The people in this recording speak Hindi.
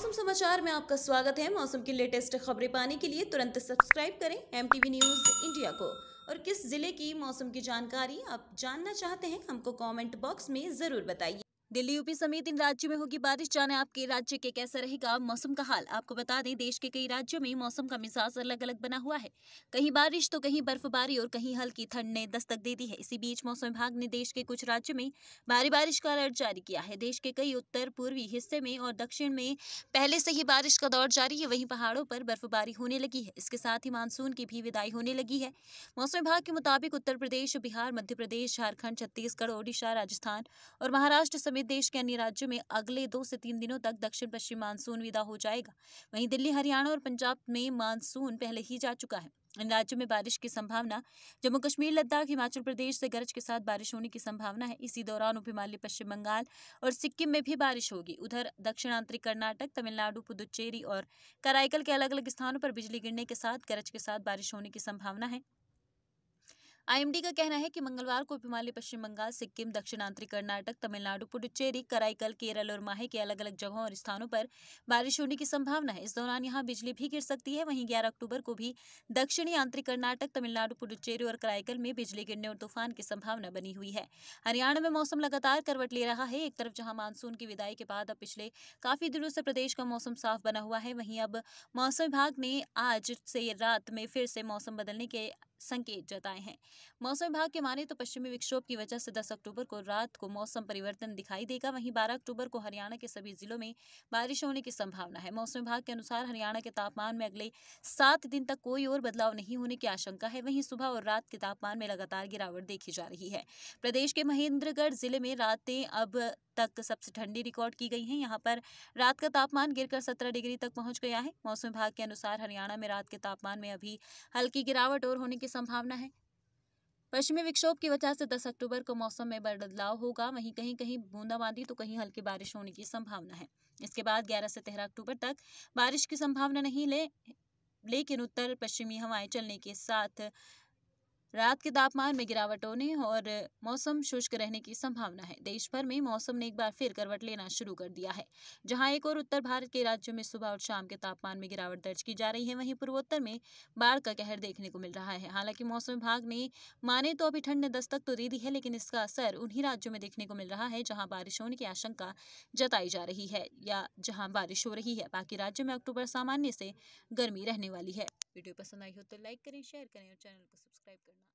मौसम समाचार में आपका स्वागत है मौसम की लेटेस्ट खबरें पाने के लिए तुरंत सब्सक्राइब करें एम न्यूज़ इंडिया को और किस ज़िले की मौसम की जानकारी आप जानना चाहते हैं हमको कमेंट बॉक्स में ज़रूर बताइए दिल्ली यूपी समेत इन राज्यों में होगी बारिश जाने आपके राज्य के कैसा रहेगा मौसम का हाल आपको बता दें देश के कई राज्यों में मौसम का मिजाज अलग अलग बना हुआ है कहीं बारिश तो कहीं बर्फबारी और कहीं हल्की ठंड ने दस्तक दे दी है इसी बीच मौसम विभाग ने देश के कुछ राज्यों में भारी बारिश का अलर्ट जारी किया है देश के कई उत्तर पूर्वी हिस्से में और दक्षिण में पहले से ही बारिश का दौर जारी है वहीं पहाड़ों पर बर्फबारी होने लगी है इसके साथ ही मानसून की भी विदाई होने लगी है मौसम विभाग के मुताबिक उत्तर प्रदेश बिहार मध्य प्रदेश झारखंड छत्तीसगढ़ ओडिशा राजस्थान और महाराष्ट्र समेत समेत देश के अन्य राज्यों में अगले दो से तीन दिनों तक दक्षिण पश्चिम मानसून विदा हो जाएगा वहीं दिल्ली हरियाणा और पंजाब में मानसून पहले ही जा चुका है इन राज्यों में बारिश की संभावना जम्मू कश्मीर लद्दाख हिमाचल प्रदेश से गरज के साथ बारिश होने की संभावना है इसी दौरान उप पश्चिम बंगाल और सिक्किम में भी बारिश होगी उधर दक्षिण आंतरिक कर्नाटक तमिलनाडु पुदुचेरी और कराईकल के अलग अलग स्थानों पर बिजली गिरने के साथ गरज के साथ बारिश होने की संभावना है आईएमडी का कहना है कि मंगलवार को हिमालय पश्चिम बंगाल सिक्किम दक्षिण आंतरिक कर्नाटक तमिलनाडु पुडुचेरी कराईकल केरल और माहे के अलग अलग जगहों और स्थानों पर बारिश होने की संभावना है इस दौरान यहाँ बिजली भी गिर सकती है वहीं ग्यारह अक्टूबर को भी दक्षिणी आंतरिक कर्नाटक तमिलनाडु पुडुचेरी और कराईकल में बिजली गिरने और तूफान की संभावना बनी हुई है हरियाणा में मौसम लगातार करवट ले रहा है एक तरफ जहाँ मानसून की विदाई के बाद अब पिछले काफी दिनों से प्रदेश का मौसम साफ बना हुआ है वहीं अब मौसम विभाग ने आज से रात में फिर से मौसम बदलने के संकेत जताए हैं मौसम विभाग के माने तो पश्चिमी विक्षोभ की वजह से दस अक्टूबर को रात को मौसम परिवर्तन दिखाई देगा वहीं बारह अक्टूबर को हरियाणा के सभी जिलों में बारिश होने की संभावना है मौसम विभाग के अनुसार हरियाणा के तापमान में अगले सात दिन तक कोई और बदलाव नहीं होने की आशंका है वहीं सुबह और रात के तापमान में लगातार गिरावट देखी जा रही है प्रदेश के महेंद्रगढ़ जिले में रातें अब तक सबसे ठंडी रिकॉर्ड की गई है यहाँ पर रात का तापमान गिरकर 17 डिग्री तक पहुंच गया है मौसम विभाग के अनुसार हरियाणा में रात के तापमान में अभी हल्की गिरावट और होने की संभावना है पश्चिमी विक्षोभ की वजह से 10 अक्टूबर को मौसम में बदलाव होगा वहीं कहीं कहीं बूंदाबांदी तो कहीं हल्की बारिश होने की संभावना है इसके बाद 11 से 13 अक्टूबर तक बारिश की संभावना नहीं ले लेकिन उत्तर पश्चिमी हवाएं चलने के साथ रात के तापमान में गिरावट होने और मौसम शुष्क रहने की संभावना है देश भर में मौसम ने एक बार फिर करवट लेना शुरू कर दिया है जहां एक और उत्तर भारत के राज्यों में सुबह और शाम के तापमान में गिरावट दर्ज की जा रही है वहीं पूर्वोत्तर में बाढ़ का कहर देखने को मिल रहा है हालांकि मौसम विभाग ने माने तो अभी ठंड ने दस्तक तो दे दी है लेकिन इसका असर उन्ही राज्यों में देखने को मिल रहा है जहाँ बारिश होने की आशंका जताई जा रही है या जहाँ बारिश हो रही है बाकी राज्यों में अक्टूबर सामान्य से गर्मी रहने वाली है वीडियो पसंद आई हो तो लाइक करें शेयर करें और चैनल को सब्सक्राइब करना